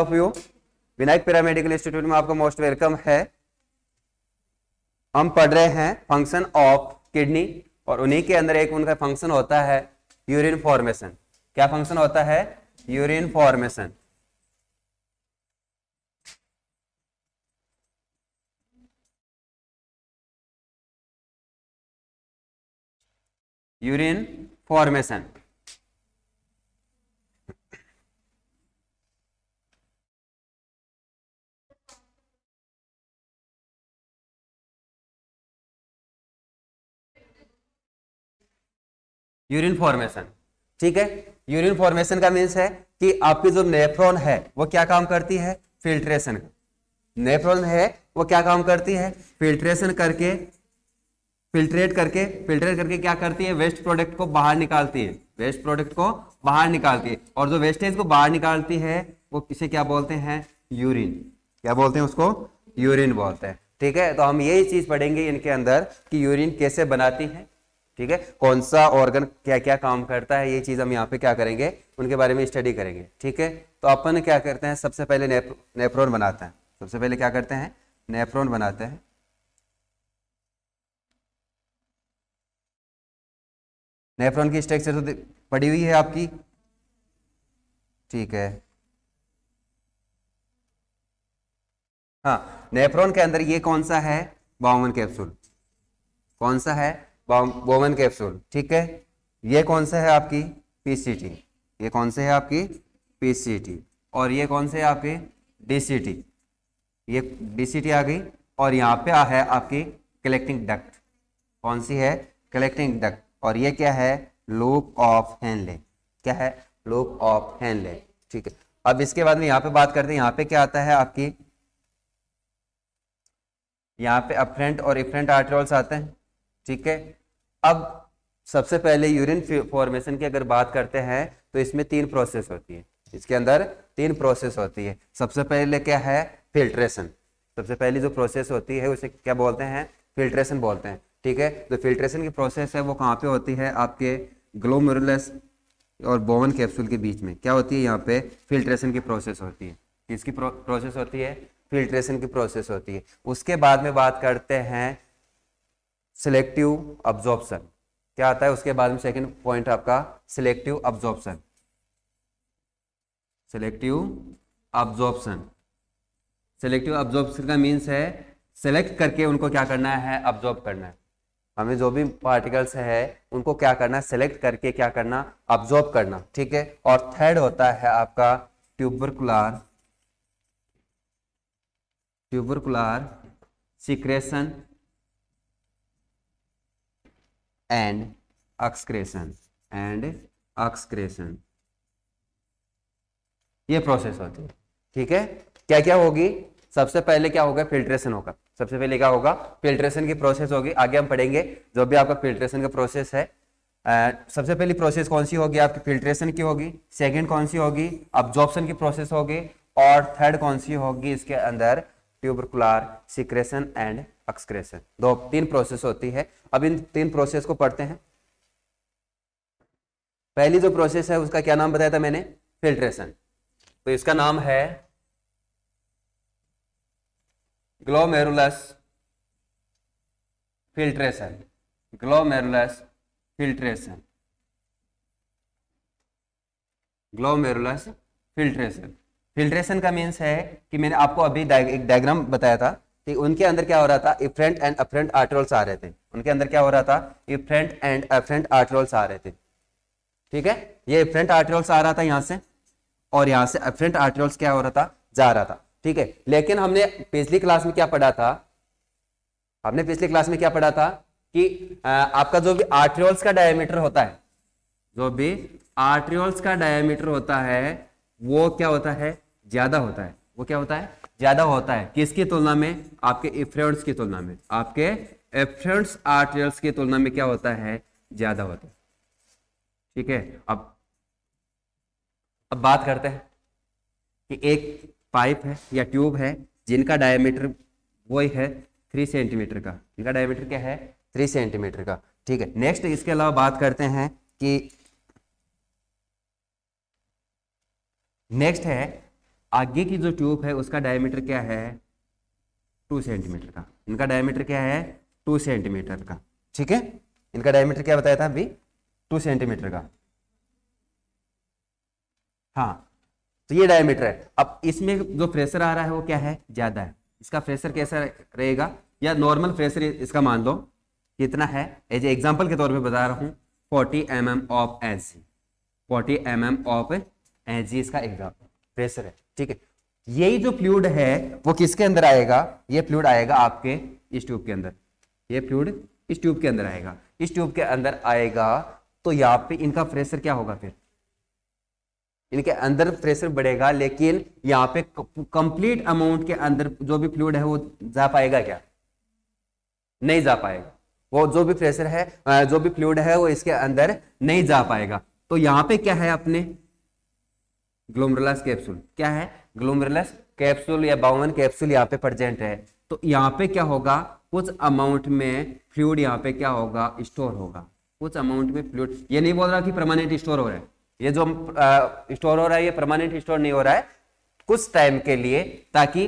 Of you Vinayak paramedical institute में आपका most welcome है हम पढ़ रहे हैं फंक्शन ऑफ किडनी और उन्हीं के अंदर एक उनका फंक्शन होता है यूरिन फॉर्मेशन क्या फंक्शन होता है urine formation urine formation urine formation ठीक है यूरिन फॉर्मेशन का मीन्स है कि आपकी जो नेफ्रॉन है वो क्या काम करती है फिल्ट्रेशन नेफ्रॉन है वो क्या काम करती है फिल्ट्रेशन करके फिल्ट्रेट करके फिल्ट्रेट करके क्या करती है वेस्ट प्रोडक्ट को बाहर निकालती है वेस्ट प्रोडक्ट को बाहर निकालती है और जो वेस्टेज को बाहर निकालती है वो किसे क्या बोलते हैं यूरिन क्या बोलते हैं उसको यूरिन बोलते हैं ठीक है तो हम यही चीज पढ़ेंगे इनके अंदर कि यूरिन कैसे बनाती है ठीक है कौन सा ऑर्गन क्या क्या काम करता है ये चीज हम यहाँ पे क्या करेंगे उनके बारे में स्टडी करेंगे ठीक है तो अपन क्या करते हैं सबसे पहले नेफ्रोन बनाते हैं सबसे पहले क्या करते हैं नेफ्रोन बनाते हैं नेफ्रॉन की स्ट्रक्चर तो पड़ी हुई है आपकी ठीक है हाँ नेफ्रॉन के अंदर ये कौन सा है बावन कैप्सूल कौन सा है बोमन कैप्सूल ठीक है ये कौन सा है आपकी पीसीटी ये कौन से है आपकी पीसीटी और ये कौन से है आपकी डीसीटी ये डीसीटी आ गई और यहाँ पे आ है आपकी कलेक्टिंग डक्ट कौन सी है कलेक्टिंग डक्ट और ये क्या है लूप ऑफ हैंडले क्या है लूप ऑफ हैंडले ठीक है अब इसके बाद में यहाँ पे बात करते हैं यहाँ पे क्या आता है आपकी यहाँ पे अप्रेंट और इफ्रेंट आर्ट्रोल्स आते हैं ठीक है अब सबसे पहले यूरिन फॉर्मेशन की अगर बात करते हैं तो इसमें तीन प्रोसेस होती है इसके अंदर तीन प्रोसेस होती है सबसे पहले क्या है फिल्ट्रेशन सबसे पहले जो प्रोसेस होती है उसे क्या बोलते हैं फिल्ट्रेशन बोलते हैं ठीक है तो फिल्ट्रेशन की प्रोसेस है वो कहाँ पे होती है आपके ग्लोमरुलस और बोवन कैप्सूल के बीच में क्या होती है यहाँ पे फिल्ट्रेशन की प्रोसेस होती है किसकी प्रोसेस होती है फिल्ट्रेशन की प्रोसेस होती है उसके बाद में बात करते हैं सिलेक्टिव अब्जॉर्प्शन क्या आता है उसके बाद में सेकंड पॉइंट आपका selective absorption selective absorption selective absorption का मीन्स है सेलेक्ट करके उनको क्या करना है अब्जॉर्ब करना है हमें जो भी पार्टिकल्स है उनको क्या करना है सेलेक्ट करके क्या करना अब्जॉर्ब करना ठीक है और थर्ड होता है आपका tubercular tubercular secretion and excretion and excretion ये प्रोसेस होती है ठीक है क्या क्या होगी सबसे पहले क्या होगा फिल्ट्रेशन होगा सबसे पहले क्या होगा फिल्ट्रेशन की प्रोसेस होगी आगे हम पढ़ेंगे जो भी आपका फिल्ट्रेशन का प्रोसेस है सबसे पहली प्रोसेस कौन सी होगी आपकी फिल्ट्रेशन की होगी सेकंड कौन सी होगी अब्जॉर्प्शन की प्रोसेस होगी और थर्ड कौन सी होगी इसके अंदर ट्यूबरकुलर सिक्रेशन एंड एक्सक्रेशन दो तीन प्रोसेस होती है अब इन तीन प्रोसेस को पढ़ते हैं पहली जो प्रोसेस है उसका क्या नाम बताया था मैंने फिल्ट्रेशन तो इसका नाम है glomerulus filtration glomerulus filtration glomerulus filtration filtration का मीन्स है कि मैंने आपको अभी एक डायग्राम बताया था ठीक उनके अंदर क्या हो रहा था इफ्रेंट एंड अफ्रेंट आर्टरल्स आ रहे थे उनके अंदर क्या हो रहा था इफ्रेंट एंड अफ्रेंट आर्टरल्स आ रहे थे ठीक है ये इफ्रेंट आर्टरल्स आ रहा था यहाँ से और यहाँ से अफ्रेंट आर्टरल्स क्या हो रहा था जा रहा था ठीक है लेकिन हमने पिछली क्लास में क्या पढ़ा था हमने पिछली क्लास में क्या पढ़ा था कि आ, आपका जो भी आर्ट्रियोल्स का डायमीटर होता है जो भी आर्ट्रियोल्स का डायमीटर होता है वो क्या होता है ज्यादा होता है वो क्या होता है ज्यादा होता है किसकी तुलना में आपके इफ्रेंट्स की तुलना में आपके एफ्रेंट्स आर्टेरियल्स की तुलना में क्या होता है ज्यादा होता है ठीक है अब अब बात करते हैं कि एक पाइप है या ट्यूब है जिनका डायमीटर वही है थ्री सेंटीमीटर का इनका डायमीटर क्या है थ्री सेंटीमीटर का ठीक है नेक्स्ट इसके अलावा बात करते हैं कि नेक्स्ट है आगे की जो ट्यूब है उसका डायमीटर क्या है टू सेंटीमीटर का इनका डायमीटर क्या है टू सेंटीमीटर का ठीक है इनका डायमीटर क्या बताया था अभी टू सेंटीमीटर का हाँ तो ये डायमीटर है अब इसमें जो प्रेशर आ रहा है वो क्या है ज़्यादा है इसका प्रेशर कैसा रहेगा या नॉर्मल प्रेशर इसका मान लो कितना है एज एग्जाम्पल के तौर पर बता रहा हूँ forty M M of N G forty M M of H G इसका एग्जाम्पल प्रेशर है ठीक है यही जो फ्लूड है वो किसके अंदर आएगा ये फ्लूड आएगा आपके इस ट्यूब के अंदर ये फ्लूड इस ट्यूब के अंदर आएगा इस ट्यूब के अंदर आएगा तो यहाँ पे इनका प्रेशर क्या होगा फिर इनके अंदर प्रेशर बढ़ेगा लेकिन यहाँ पे कंप्लीट अमाउंट के अंदर जो भी फ्लूड है वो जा पाएगा क्या नहीं जा पाएगा वो जो भी प्रेशर है जो भी फ्लूड है वो इसके अंदर नहीं जा पाएगा तो यहाँ पे क्या है अपने ग्लोमरलस कैप्सूल क्या है ग्लोमरलस कैप्सूल या बावन कैप्सूल यहाँ पे प्रजेंट है तो यहाँ पे क्या होगा कुछ अमाउंट में फ्लूड यहाँ पे क्या होगा स्टोर होगा कुछ अमाउंट में फ्लूड ये नहीं बोल रहा कि परमानेंट स्टोर हो रहा है ये जो स्टोर हो रहा है ये परमानेंट स्टोर नहीं हो रहा है कुछ टाइम के लिए ताकि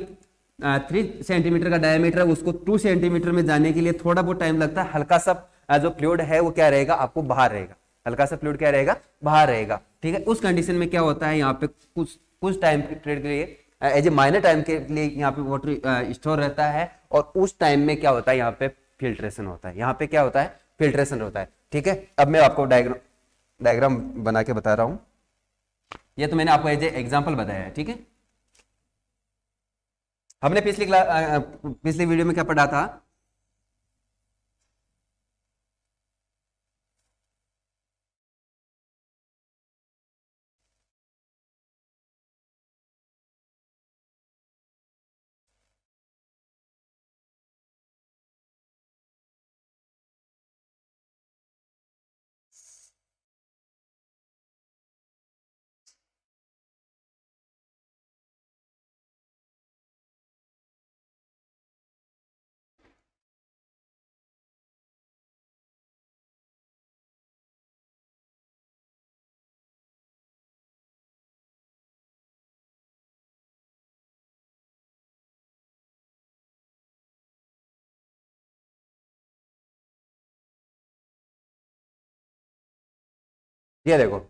थ्री सेंटीमीटर का डायमीटर है उसको टू सेंटीमीटर में जाने के लिए थोड़ा बहुत टाइम लगता है हल्का सा जो फ्लूड है वो क्या रहेगा आपको बाहर रहेगा हल्का सा फ्लूड क्या रहेगा बाहर रहेगा ठीक है उस कंडीशन में क्या होता है यहाँ पे कुछ कुछ टाइम पीरियड के लिए एज ए माइनर टाइम के लिए यहाँ पे वाटर स्टोर रहता है और उस टाइम में क्या होता है यहाँ पे फिल्ट्रेशन होता है यहाँ पे क्या होता है फिल्ट्रेशन होता है ठीक है अब मैं आपको डायग्राम डायग्राम बना के बता रहा हूं ये तो मैंने आपको एज ए एग्जाम्पल बताया है ठीक है हमने पिछली क्लास पिछली वीडियो में क्या पढ़ा था ये देखो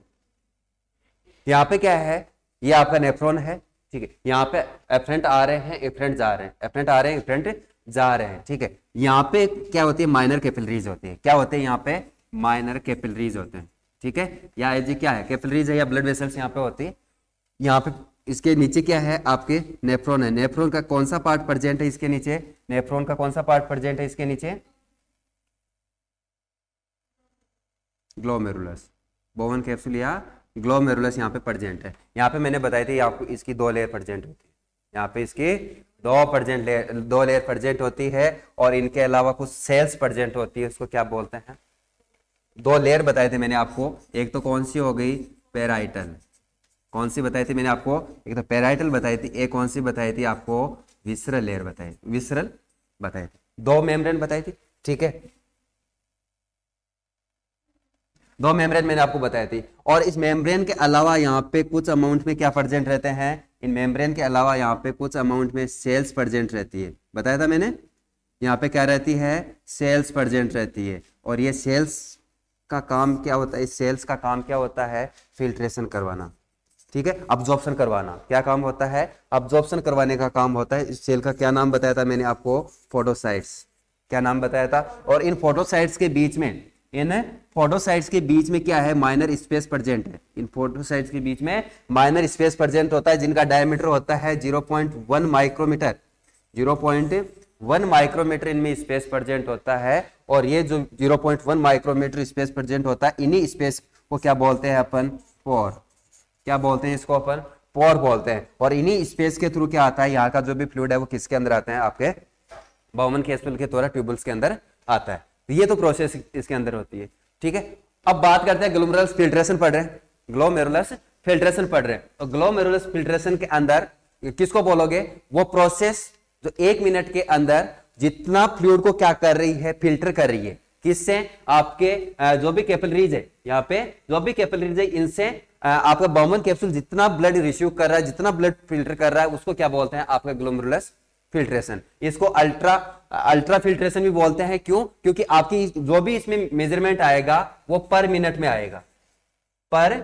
यहाँ पे क्या है ये आपका नेफ्रॉन है ठीक है यहाँ पे एफ्रेंट आ रहे हैं एफ्रेंट जा रहे हैं एफ्रेंट आ रहे हैं एफ्रेंट जा रहे हैं ठीक है यहाँ पे क्या होती है माइनर कैपिलरीज होती है क्या होते हैं यहाँ पे माइनर कैपिलरीज होते हैं ठीक है या ये क्या है कैपिलरीज है या ब्लड वेसल्स यहाँ पे होती है यहाँ पे इसके नीचे क्या है आपके नेफ्रोन है नेफ्रोन का कौन सा पार्ट प्रजेंट है इसके नीचे नेफ्रोन का कौन सा पार्ट प्रजेंट है इसके नीचे ग्लोमेरुलस बोवन कैप्सूल या ग्लोमेरुलस यहाँ पे प्रजेंट है यहाँ पे मैंने बताई थी आपको इसकी दो लेयर प्रजेंट होती है यहाँ पे इसकी दो प्रजेंट लेयर दो लेयर प्रजेंट होती है और इनके अलावा कुछ सेल्स प्रजेंट होती है उसको क्या बोलते हैं दो लेयर बताए थे मैंने आपको एक तो कौन सी हो गई पेराइटल कौन सी बताई थी मैंने आपको एक तो पेराइटल बताई थी एक कौन सी बताई थी आपको विसरल लेयर बताई विसरल बताई थी दो मेम्ब्रेन बताई थी ठीक है दो मेम्ब्रेन मैंने आपको बताई थी और इस मेम्ब्रेन के अलावा यहाँ पे कुछ अमाउंट में क्या प्रजेंट रहते हैं इन मेम्ब्रेन के अलावा यहाँ पे कुछ अमाउंट में सेल्स प्रजेंट रहती है बताया था मैंने यहाँ पे क्या रहती है सेल्स प्रजेंट रहती है और ये सेल्स का काम क्या होता है इस सेल्स का काम क्या होता है फिल्ट्रेशन करवाना ठीक है अब्जॉर्प्शन करवाना क्या काम होता है अब्जॉर्प्शन करवाने का काम होता है इस सेल का क्या नाम बताया था मैंने आपको फोटोसाइट्स क्या नाम बताया था और इन फोटोसाइट्स के बीच में इन फोटोसाइट्स के बीच में क्या है माइनर स्पेस प्रजेंट है इन फोटोसाइट्स के बीच में माइनर स्पेस प्रजेंट होता है जिनका डायमीटर होता है 0.1 माइक्रोमीटर 0.1 माइक्रोमीटर इनमें स्पेस प्रजेंट होता है और ये जो 0.1 माइक्रोमीटर स्पेस प्रजेंट होता है इन्हीं स्पेस को क्या बोलते हैं अपन पोर क्या बोलते हैं इसको अपन पोर बोलते हैं और इन्हीं स्पेस के थ्रू क्या आता है यहाँ का जो भी फ्लूड है वो किसके अंदर आता है आपके बॉमन खेसफिल के द्वारा ट्यूबल्स के अंदर आता है तो ये तो प्रोसेस इसके अंदर होती है ठीक है अब बात करते हैं ग्लोमेरुलस फिल्ट्रेशन पढ़ रहे हैं ग्लोमेरुलस फिल्ट्रेशन पढ़ रहे हैं तो ग्लोमेरुलस फिल्ट्रेशन के अंदर किसको बोलोगे वो प्रोसेस जो एक मिनट के अंदर जितना फ्लूड को क्या कर रही है फिल्टर कर रही है किससे आपके जो भी कैपिलरीज है यहाँ पे जो भी कैपिलरीज है इनसे आपका बॉमन कैप्सूल जितना ब्लड रिसीव कर रहा है जितना ब्लड फिल्टर कर रहा है उसको क्या बोलते हैं आपका ग्लोमरुलस फिल्ट्रेशन इसको अल्ट्रा अल्ट्रा फिल्ट्रेशन भी बोलते हैं क्यों क्योंकि आपकी जो भी इसमें मेजरमेंट आएगा वो पर मिनट में आएगा पर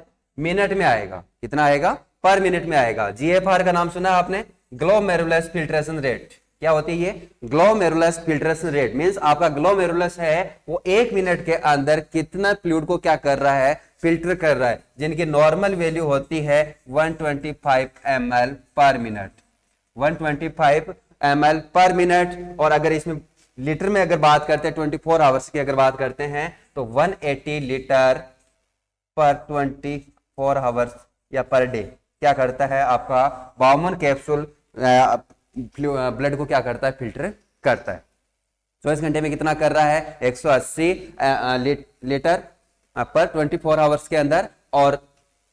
मिनट में आएगा कितना आएगा पर मिनट में आएगा जीएफआर का नाम सुना है आपने ग्लो मेरुलस फिल्ट्रेशन रेट क्या होती है ये glomerulus filtration rate means आपका ग्लो मेरुलस है वो एक मिनट के अंदर कितना फ्लूड को क्या कर रहा है फिल्टर कर रहा है जिनकी नॉर्मल वैल्यू होती है 125 ml पर मिनट 125 एम पर मिनट और अगर इसमें लीटर में अगर बात करते हैं 24 फोर आवर्स की अगर बात करते हैं तो 180 लीटर पर 24 फोर आवर्स या पर डे क्या करता है आपका बावन कैप्सूल ब्लड को क्या करता है फिल्टर करता है चौबीस घंटे में कितना कर रहा है 180 लीटर पर 24 फोर आवर्स के अंदर और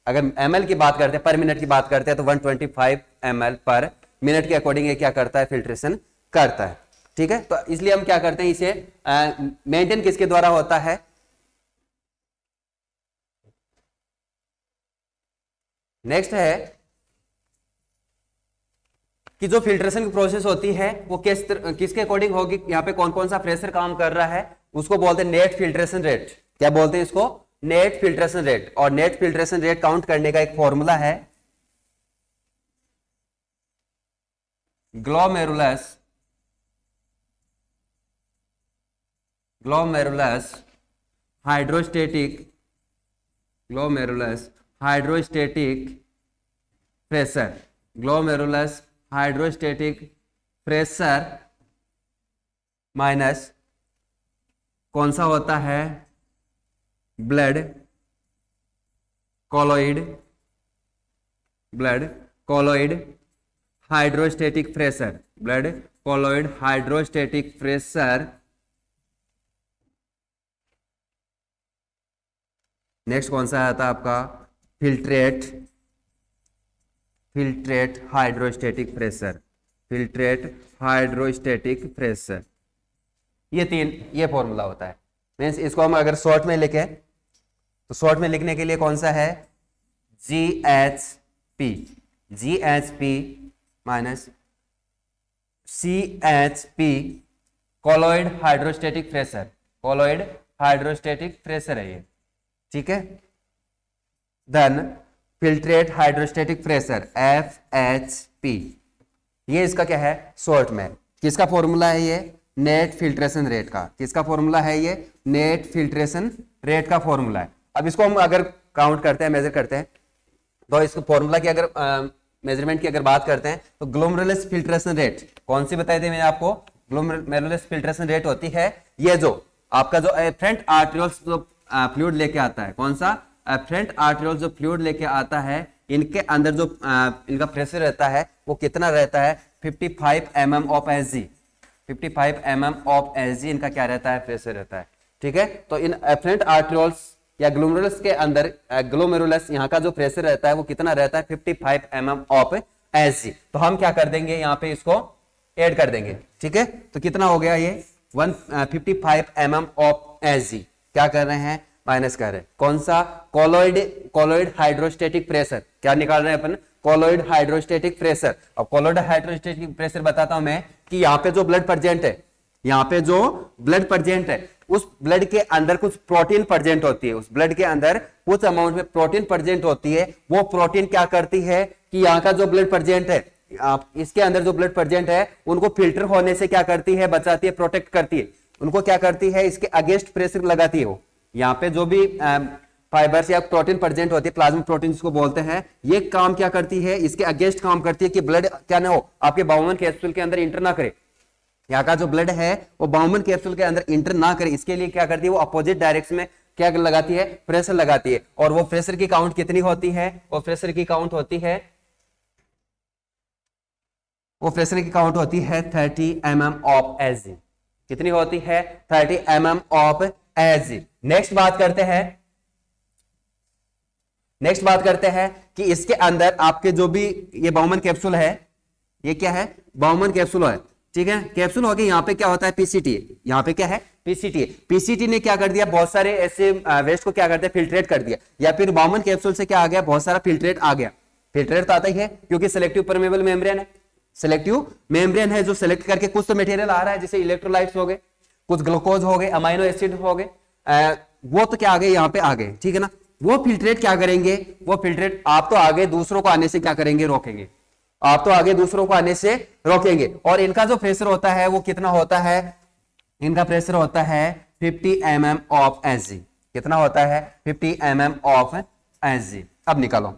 अगर एम की बात करते हैं पर मिनट की बात करते हैं तो 125 ट्वेंटी पर मिनट के अकॉर्डिंग ये क्या करता है फिल्ट्रेशन करता है ठीक है तो इसलिए हम क्या करते हैं इसे मेंटेन किसके द्वारा होता है नेक्स्ट है कि जो फिल्ट्रेशन की प्रोसेस होती है वो किस किसके अकॉर्डिंग होगी यहाँ पे कौन कौन सा प्रेशर काम कर रहा है उसको बोलते हैं नेट फिल्ट्रेशन रेट क्या बोलते हैं इसको नेट फिल्ट्रेशन रेट और नेट फिल्ट्रेशन रेट काउंट करने का एक फॉर्मूला है glomerulus glomerulus hydrostatic glomerulus hydrostatic pressure glomerulus hydrostatic pressure minus कौन सा होता है blood colloid blood colloid hydrostatic pressure blood colloid hydrostatic pressure next कौन सा आता आपका filtrate filtrate hydrostatic pressure filtrate hydrostatic pressure ये तीन ये फॉर्मूला होता है मीन्स इसको हम अगर शॉर्ट में लिखे तो शॉर्ट में लिखने के लिए कौन सा है G H P G H P minus C H P colloid hydrostatic pressure colloid hydrostatic pressure है ये ठीक है then filtrate hydrostatic pressure F H P ये इसका क्या है शॉर्ट में किसका फॉर्मूला है ये नेट फिल्ट्रेशन रेट का किसका फॉर्मूला है ये नेट फिल्ट्रेशन रेट का फॉर्मूला है अब इसको हम अगर काउंट करते हैं मेजर करते हैं तो इसका फॉर्मूला की अगर मेजरमेंट की अगर बात करते हैं तो ग्लोमरलेस फिल्ट्रेशन रेट कौन सी बताई थी मैंने आपको ग्लोमरलेस फिल्ट्रेशन रेट होती है ये जो आपका जो एफ्रेंट आर्ट्रियोल्स जो फ्लूड लेके आता है कौन सा फ्रंट आर्ट्रियोल्स जो फ्लूड लेके आता है इनके अंदर जो आ, इनका प्रेशर रहता है वो कितना रहता है 55 five M M of S G fifty five M M of S G इनका क्या रहता है प्रेशर रहता है ठीक है तो इन एफ्रेंट आर्ट्रियोल्स या ग्लोमेरुलस के अंदर ग्लोमेरुलस यहाँ का जो प्रेशर रहता है वो कितना रहता है 55 five M M of S G तो हम क्या कर देंगे यहाँ पे इसको एड कर देंगे ठीक है तो कितना हो गया ये one fifty five M M of S G क्या कर रहे हैं माइनस कर रहे हैं कौन सा कोलोइड कोलोइड हाइड्रोस्टेटिक प्रेशर क्या निकाल रहे हैं अपन कोलोइड हाइड्रोस्टेटिक प्रेशर अब कोलोइड हाइड्रोस्टेटिक प्रेशर बताता हूं मैं कि यहाँ पे जो ब्लड प्रजेंट है यहाँ पे जो ब्लड प्रजेंट है उस ब्लड के अंदर कुछ प्रोटीन प्रजेंट होती है उस ब्लड के अंदर कुछ अमाउंट में प्रोटीन प्रजेंट होती है वो प्रोटीन क्या करती है कि यहाँ का जो ब्लड प्रजेंट है आप इसके अंदर जो ब्लड प्रजेंट है उनको फिल्टर होने से क्या करती है बचाती है प्रोटेक्ट करती है उनको क्या करती है इसके अगेंस्ट प्रेशर लगाती है यहाँ पे जो भी फाइबर्स या प्रोटीन प्रजेंट होती है प्लाज्मा प्रोटीन को बोलते हैं ये काम क्या करती है इसके अगेंस्ट काम करती है कि ब्लड क्या ना हो आपके बावन कैप्सूल के अंदर इंटर ना करे यहाँ का जो ब्लड है वो बाउमन कैप्सूल के अंदर इंटर ना करे इसके लिए क्या करती है वो अपोजिट डायरेक्शन में क्या लगाती है प्रेशर लगाती है और वो प्रेशर की काउंट कितनी होती है वो प्रेशर की काउंट होती है वो प्रेशर की काउंट होती है thirty M M of H कितनी होती है thirty M M of H next बात करते हैं नेक्स्ट बात करते हैं कि इसके अंदर आपके जो भी ये बाउमन कैप्सूल है ये क्या है बाउमन कैप्सूल है ठीक है कैप्सूल हो गया यहाँ पे क्या होता है पीसीटी यहाँ पे क्या है पीसीटी पीसीटी ने क्या कर दिया बहुत सारे ऐसे वेस्ट को क्या कर दिया फिल्ट्रेट कर दिया या फिर बॉमन कैप्सूल से क्या आ गया बहुत सारा फिल्ट्रेट आ गया फिल्ट्रेट तो आता ही है क्योंकि सिलेक्टिव परमेबल मेम्ब्रेन है सिलेक्टिव मेम्ब्रेन है जो सिलेक्ट करके कुछ तो मेटेरियल आ रहा है जैसे इलेक्ट्रोलाइट हो गए कुछ ग्लूकोज हो गए अमाइनो एसिड हो गए वो तो क्या आ गए यहाँ पे आ गए ठीक है ना वो फिल्ट्रेट क्या करेंगे वो फिल्ट्रेट आप तो आगे दूसरों को आने से क्या करेंगे रोकेंगे आप तो आगे दूसरों को आने से रोकेंगे और इनका जो प्रेशर होता है वो कितना होता है इनका प्रेशर होता है 50 M M of S G कितना होता है 50 M M of S G अब निकालो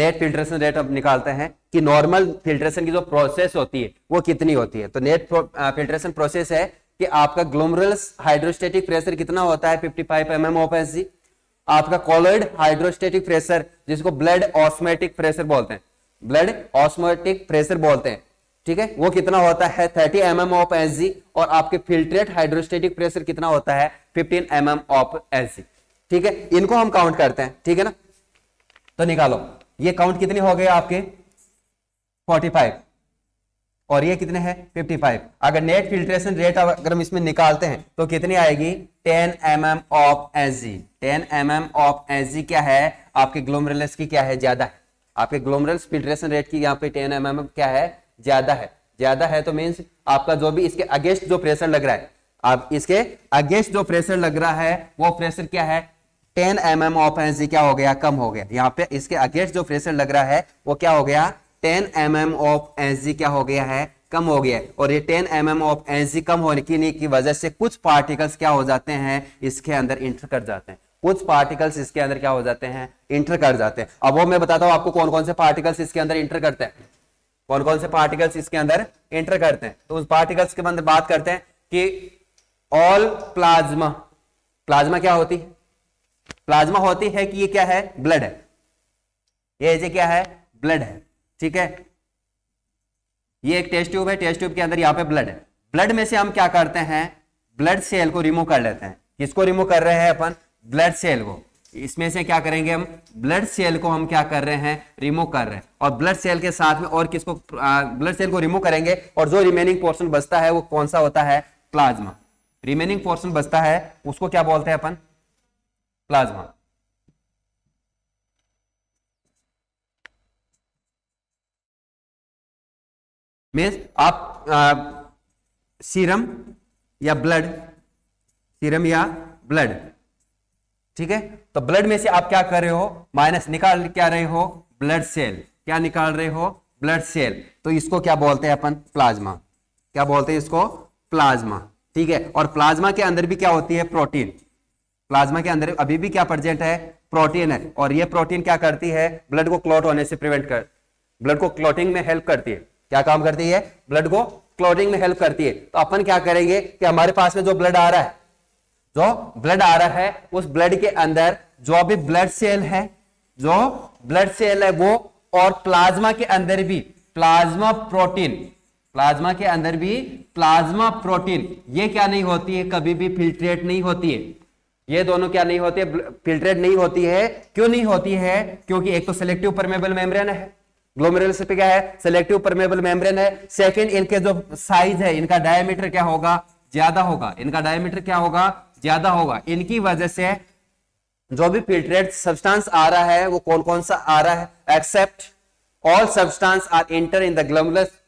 नेट फिल्ट्रेशन रेट अब निकालते हैं कि नॉर्मल फिल्ट्रेशन की जो प्रोसेस होती है वो कितनी होती है तो नेट फिल्ट्रेशन प्रोसेस है कि आपका ग्लोमरल्स हाइड्रोस्टेटिक प्रेशर कितना होता है 55 five M M of S G आपका कॉलर्ड हाइड्रोस्टेटिक प्रेशर जिसको ब्लड ऑस्मेटिक प्रेशर बोलते हैं ब्लड ऑस्मोटिक प्रेशर बोलते हैं ठीक है वो कितना होता है 30 एम एम ऑफ एस और आपके फिल्ट्रेट हाइड्रोस्टेटिक प्रेशर कितना होता है 15 एम एम ऑफ एस ठीक है इनको हम काउंट करते हैं ठीक है ना तो निकालो ये काउंट कितने हो गए आपके 45 और ये कितने हैं 55 अगर नेट फिल्ट्रेशन रेट अगर हम इसमें निकालते हैं तो कितनी आएगी 10 M M of S G ten M M of S क्या है आपके ग्लोमरेलस की क्या है ज्यादा है आपके ग्लोमरल स्पिल्ट्रेशन रेट की यहाँ पे टेन एम mm क्या है ज्यादा है ज्यादा है तो मीन्स आपका जो भी इसके अगेंस्ट जो प्रेशर लग रहा है आप इसके अगेंस्ट जो प्रेशर लग रहा है वो प्रेशर क्या है 10 mm ऑफ एनर्जी क्या हो गया कम हो गया यहाँ पे इसके अगेंस्ट जो प्रेशर लग रहा है वो क्या हो गया 10 mm ऑफ एनर्जी क्या हो गया है कम हो गया और ये 10 mm ऑफ एनर्जी कम होने की, की वजह से कुछ पार्टिकल्स क्या हो जाते हैं इसके अंदर इंटर कर जाते हैं कुछ पार्टिकल्स इसके अंदर क्या हो जाते हैं इंटर कर जाते हैं अब वो मैं बताता हूं आपको कौन कौन से पार्टिकल्स इसके अंदर इंटर करते हैं कौन कौन से पार्टिकल्स इसके अंदर इंटर करते हैं तो उस पार्टिकल्स के अंदर बात करते हैं कि ऑल प्लाज्मा प्लाज्मा क्या होती है प्लाज्मा होती है कि ये क्या है ब्लड है ये ऐसे क्या है ब्लड है ठीक है ये एक टेस्ट ट्यूब है टेस्ट ट्यूब के अंदर यहां पे ब्लड है ब्लड में से हम क्या करते हैं ब्लड सेल को रिमूव कर लेते हैं किसको रिमूव कर रहे हैं अपन ब्लड सेल को इसमें से क्या करेंगे हम ब्लड सेल को हम क्या कर रहे हैं रिमूव कर रहे हैं और ब्लड सेल के साथ में और किसको ब्लड सेल को रिमूव करेंगे और जो रिमेनिंग पोर्शन बचता है वो कौन सा होता है प्लाज्मा रिमेनिंग पोर्शन बचता है उसको क्या बोलते हैं अपन प्लाज्मा मीन्स आप आ, सीरम या ब्लड सीरम या ब्लड ठीक है तो ब्लड में से आप क्या कर रहे हो माइनस निकाल क्या रहे हो ब्लड सेल क्या निकाल रहे हो ब्लड सेल तो इसको क्या बोलते हैं अपन प्लाज्मा क्या बोलते हैं इसको प्लाज्मा ठीक है और प्लाज्मा के अंदर भी क्या होती है प्रोटीन प्लाज्मा के अंदर अभी भी क्या प्रजेंट है प्रोटीन है और ये प्रोटीन क्या करती है ब्लड को क्लॉट होने से प्रिवेंट कर ब्लड को क्लॉटिंग में हेल्प करती है क्या काम करती है ब्लड को क्लॉटिंग में हेल्प करती है तो अपन क्या करेंगे कि हमारे पास में जो ब्लड आ रहा है जो ब्लड आ रहा है उस ब्लड के अंदर जो भी ब्लड सेल है जो ब्लड सेल है वो और प्लाज्मा के अंदर भी प्लाज्मा प्रोटीन प्लाज्मा के अंदर भी प्लाज्मा प्रोटीन ये क्या नहीं होती है कभी भी फिल्ट्रेट नहीं होती है ये दोनों क्या नहीं होती है फिल्ट्रेट नहीं होती है क्यों नहीं होती है क्योंकि एक तो सिलेक्टिव परमेबल मेम्ब्रेन है ग्लोमेरुलस पे क्या है सिलेक्टिव परमेबल मेम्ब्रेन है सेकंड इनके जो साइज है इनका डायमीटर क्या होगा ज्यादा होगा इनका डायमीटर क्या होगा ज्यादा होगा इनकी वजह से जो भी फिल्ट्रेट सब्सटेंस आ रहा है वो कौन कौन सा आ रहा है except all substance are enter in the glomerulus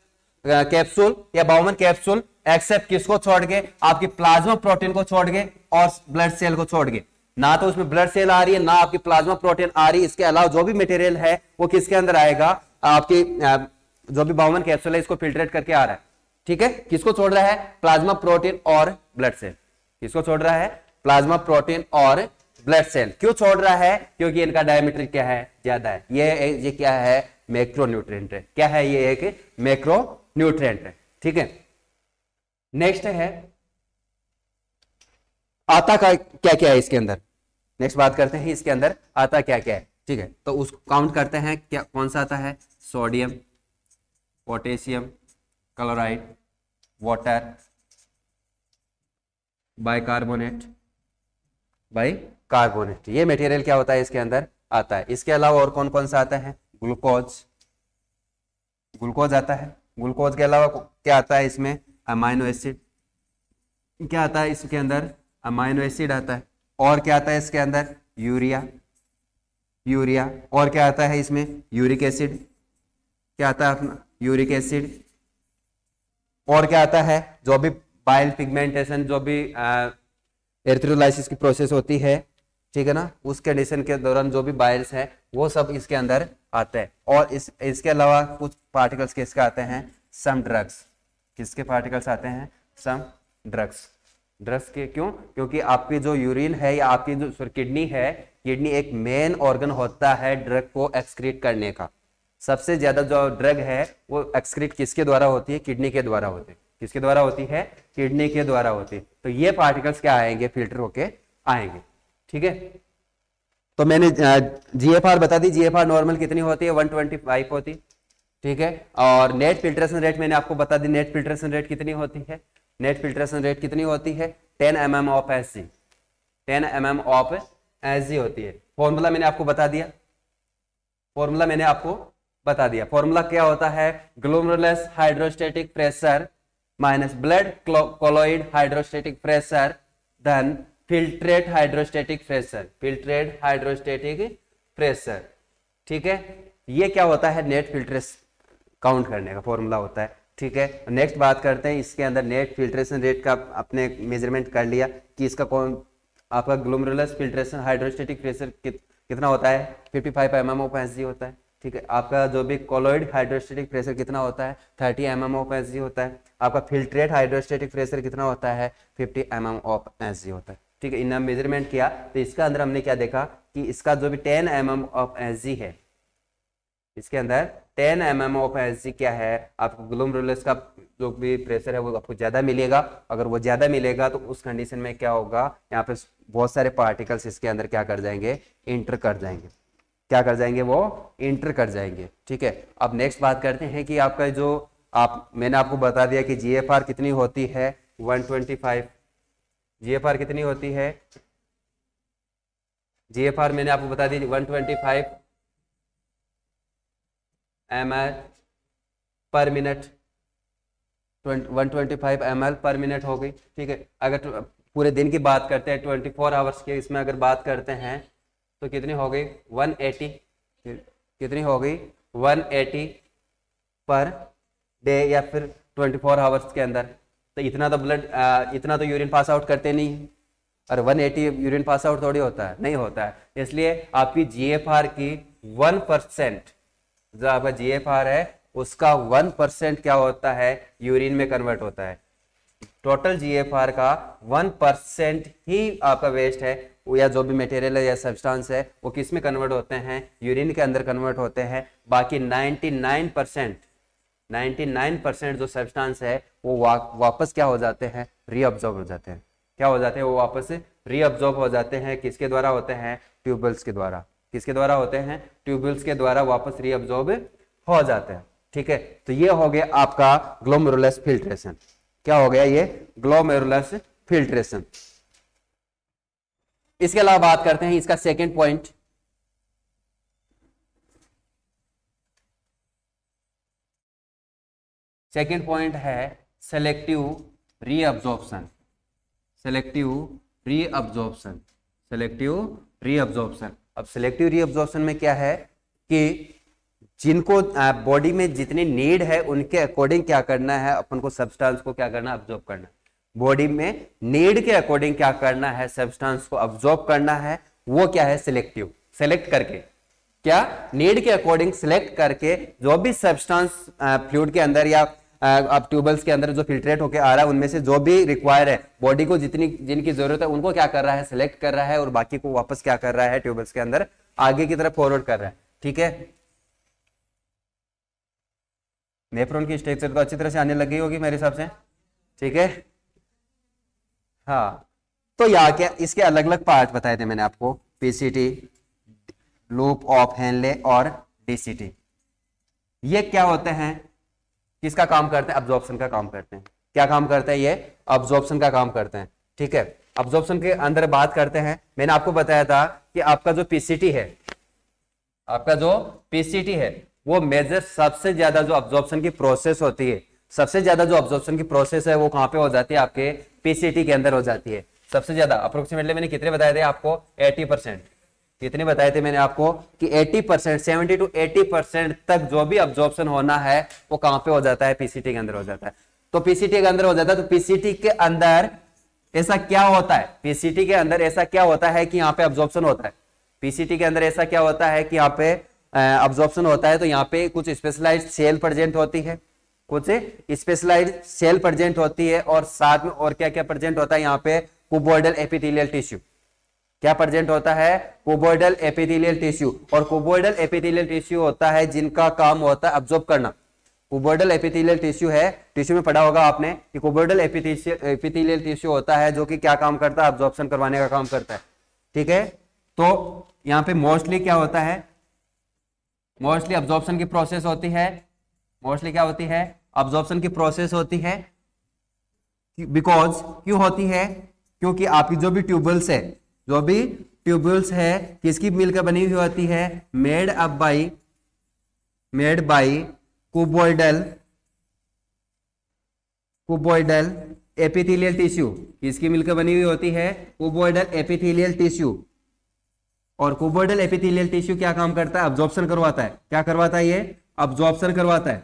capsule या बाउमन कैप्सूल एक्सेप्ट किसको छोड़ के आपकी प्लाज्मा प्रोटीन को छोड़ के और ब्लड सेल को छोड़ के ना तो उसमें ब्लड सेल आ रही है ना आपकी प्लाज्मा प्रोटीन आ रही है इसके अलावा जो भी मटेरियल है वो किसके अंदर आएगा आपकी uh, जो भी बाउमन कैप्सूल है इसको फिल्ट्रेट करके आ रहा है ठीक है किसको छोड़ रहा है प्लाज्मा प्रोटीन और ब्लड सेल किसको छोड़ रहा है प्लाज्मा प्रोटीन और ब्लड सेल क्यों छोड़ रहा है क्योंकि इनका डायमीटर क्या है ज्यादा है ये ये क्या है मैक्रोन्यूट्रिएंट है क्या है ये एक मैक्रो न्यूट्रिएंट है ठीक है नेक्स्ट है आता का क्या क्या है इसके अंदर नेक्स्ट बात करते हैं इसके अंदर आता क्या क्या है ठीक है तो उसको काउंट करते हैं क्या कौन सा आता है sodium potassium chloride water bicarbonate bicarbonate ये मटेरियल क्या होता है इसके अंदर आता है इसके अलावा और कौन कौन सा आता है ग्लूकोज ग्लूकोज आता है ग्लूकोज के अलावा क्या आता है इसमें अमाइनो एसिड क्या आता है इसके अंदर अमाइनो एसिड आता है और क्या आता है इसके अंदर यूरिया यूरिया और क्या आता है इसमें यूरिक एसिड क्या आता है अपना यूरिक एसिड और क्या आता है जो भी बाइल पिगमेंटेशन जो भी एर्थ्रोलाइसिस की प्रोसेस होती है ठीक है ना उस कंडीशन के दौरान जो भी बाइल्स हैं वो सब इसके अंदर आते हैं और इस इसके अलावा कुछ पार्टिकल्स किसके आते हैं सम ड्रग्स किसके पार्टिकल्स आते हैं सम ड्रग्स ड्रग्स के क्यों क्योंकि आपकी जो यूरिन है या आपकी जो किडनी है किडनी एक मेन ऑर्गन होता है ड्रग को एक्सक्रीट करने का सबसे ज्यादा जो ड्रग है वो एक्सक्रीट किसके द्वारा होती है किडनी के द्वारा होती है किसके द्वारा होती है किडनी के द्वारा होती है तो ये पार्टिकल्स क्या आएंगे फिल्टर होके आएंगे ठीक है तो मैंने जीएफआर बता दी जीएफआर नॉर्मल कितनी होती है 125 होती ठीक है और नेट फिल्ट्रेशन रेट मैंने आपको बता दी नेट फिल्ट्रेशन रेट कितनी होती है नेट फिल्ट्रेशन रेट कितनी होती है 10 M M of S G ten M M of S G होती है फॉर्मूला मैंने आपको बता दिया फॉर्मूला मैंने आपको बता दिया फॉर्मूला क्या होता है glomerulus hydrostatic pressure minus blood colloid hydrostatic pressure धन filtrate hydrostatic pressure filtrate hydrostatic pressure ठीक है ये क्या होता है नेट फिल्ट्रेस काउंट करने का फॉर्मूला होता है ठीक है नेक्स्ट बात करते हैं इसके अंदर नेट फिल्ट्रेशन रेट का अपने मेजरमेंट कर लिया कि इसका कौन आपका ग्लोमरुलस फिल्ट्रेशन हाइड्रोस्टेटिक प्रेशर कितना होता है 55 फाइव एम एम ओ होता है ठीक है आपका जो भी कोलोइड हाइड्रोस्टेटिक प्रेशर कितना होता है thirty M M of S G होता है आपका फिल्ट्रेट हाइड्रोस्टेटिक प्रेशर कितना होता है fifty M M of S G होता है ठीक है इन्हें मेजरमेंट किया तो इसका अंदर हमने क्या देखा कि इसका जो भी ten M M of S G है इसके अंदर ten M M of S G क्या है आपको ग्लोम रोलर्स का जो भी प्रेशर है वो आपको ज़्यादा मिलेगा अगर वो ज़्यादा मिलेगा तो उस कंडीशन में क्या होगा यहाँ पे बहुत सारे पार्टिकल्स इसके अंदर क्या कर जाएंगे इंटर कर जाएंगे क्या कर जाएंगे वो इंटर कर जाएंगे ठीक है अब नेक्स्ट बात करते हैं कि आपका जो आप मैंने आपको बता दिया कि जीएफआर कितनी होती है 125 जीएफआर कितनी होती है जीएफआर मैंने आपको बता दी 125 ट्वेंटी फाइव पर मिनट 125 ml पर मिनट हो गई ठीक है अगर तो, पूरे दिन की बात करते हैं 24 आवर्स के इसमें अगर बात करते हैं तो कितनी हो गई 180 कितनी हो गई 180 पर डे या फिर 24 फोर आवर्स के अंदर तो इतना तो ब्लड इतना तो यूरिन पास आउट करते नहीं और 180 यूरिन पास आउट थोड़ी होता है नहीं होता है इसलिए आपकी जीएफआर की 1 परसेंट जो आपका जीएफआर है उसका 1 परसेंट क्या होता है यूरिन में कन्वर्ट होता है टोटल जीएफआर का 1 परसेंट ही आपका वेस्ट है या जो भी मटेरियल है या सब्सटेंस है वो किस में कन्वर्ट होते हैं यूरिन के अंदर कन्वर्ट होते हैं बाकी 99 परसेंट 99 परसेंट जो सब्सटेंस है वो वा, वापस क्या हो जाते हैं रीअब्जॉर्ब हो जाते हैं क्या हो जाते हैं वो वापस रीअब्जॉर्ब हो जाते हैं किसके द्वारा होते हैं ट्यूबवेल्स के द्वारा किसके द्वारा होते हैं ट्यूबवेल्स के द्वारा वापस रीअब्जॉर्ब हो जाते हैं ठीक है तो ये हो गया आपका ग्लोमेरुलस फिल्ट्रेशन क्या हो गया ये ग्लोमेरुलस फिल्ट्रेशन इसके अलावा बात करते हैं इसका सेकेंड पॉइंट सेकेंड पॉइंट है selective reabsorption selective reabsorption selective reabsorption अब सेलेक्टिव रीअब्जॉर्बन में क्या है कि जिनको बॉडी में जितनी नीड है उनके अकॉर्डिंग क्या करना है अपन को सब्सटेंस को क्या करना है अब्जॉर्ब करना बॉडी में नीड के अकॉर्डिंग क्या करना है सब्सटेंस को अब्जॉर्ब करना है वो क्या है सिलेक्टिव सेलेक्ट करके क्या नीड के अकॉर्डिंग सिलेक्ट करके जो भी सब्सटेंस फ्लूड के अंदर या अब ट्यूबल्स के अंदर जो फिल्ट्रेट होकर आ रहा है उनमें से जो भी रिक्वायर है बॉडी को जितनी जिनकी जरूरत है उनको क्या कर रहा है सिलेक्ट कर रहा है और बाकी को वापस क्या कर रहा है ट्यूबल्स के अंदर आगे की तरफ फॉरवर्ड कर रहा है ठीक है नेफ्रॉन की स्ट्रक्चर तो अच्छी तरह से आने लगी होगी मेरे हिसाब से ठीक है हाँ तो यहाँ के इसके अलग अलग पार्ट बताए थे मैंने आपको पीसीटी लूप ऑफ हैंडले और डीसीटी ये क्या होते हैं किसका काम करते हैं अब्जॉर्प्शन का काम करते हैं क्या काम करते हैं ये अब्जॉर्प्शन का काम करते हैं ठीक है अब्जॉर्प्शन के अंदर बात करते हैं मैंने आपको बताया था कि आपका जो पीसीटी है आपका जो पीसीटी है वो मेजर सबसे ज्यादा जो अब्जॉर्प्शन की प्रोसेस होती है सबसे ज्यादा जो ऑब्जॉर्प्शन की प्रोसेस है वो कहाँ पे हो जाती है आपके पीसीटी के अंदर हो जाती है सबसे ज्यादा अप्रोक्सीमेटली मैंने कितने बताए थे आपको एटी परसेंट कितने बताए थे मैंने आपको कि 80 percent seventy two eighty percent तक जो भी ऑब्जॉर्प्शन होना है वो कहाँ पे हो जाता है पीसीटी के अंदर हो जाता है तो पीसीटी के अंदर हो जाता है तो पीसीटी के अंदर ऐसा क्या होता है पीसीटी के अंदर ऐसा क्या होता है कि यहाँ पे ऑब्जॉर्प्शन होता है पीसीटी के अंदर ऐसा क्या होता है कि यहाँ पे ऑब्जॉर्प्शन होता है तो यहाँ पे कुछ स्पेशलाइज्ड सेल प्रेजेंट होती है कुछ स्पेशलाइज सेल प्रेजेंट होती है और साथ में और क्या क्या प्रेजेंट होता है यहाँ पे कुबोइडल एपिथेलियल टिश्यू क्या प्रेजेंट होता है कुबोइडल एपिथेलियल टिश्यू और कुबोइडल एपिथेलियल टिश्यू होता है जिनका काम होता है ऑब्जॉर्ब करना कुबोइडल एपिथेलियल टिश्यू है टिश्यू में पढ़ा होगा आपने कि कुबोइडल एपिथेलियल टिश्यू होता है जो कि क्या काम करता है ऑब्जॉर्प्शन करवाने का काम करता है ठीक है तो यहाँ पे मोस्टली क्या होता है मोस्टली ऑब्जॉर्प्शन की प्रोसेस होती है मोस्टली क्या होती है ऑब्जॉर्प्शन की प्रोसेस होती है बिकॉज क्यों होती है क्योंकि आपकी जो भी ट्यूबवेल्स है जो भी ट्यूबवेल्स है किसकी मिलकर बनी हुई होती है made up by made by cuboidal cuboidal epithelial tissue किसकी मिलकर बनी हुई होती है कुबोइडल एपिथेलियल टिश्यू और कुबोइडल एपिथेलियल टिश्यू क्या काम करता है ऑब्जॉर्प्शन करवाता है क्या करवाता है ये ऑब्जॉर्प्शन करवाता है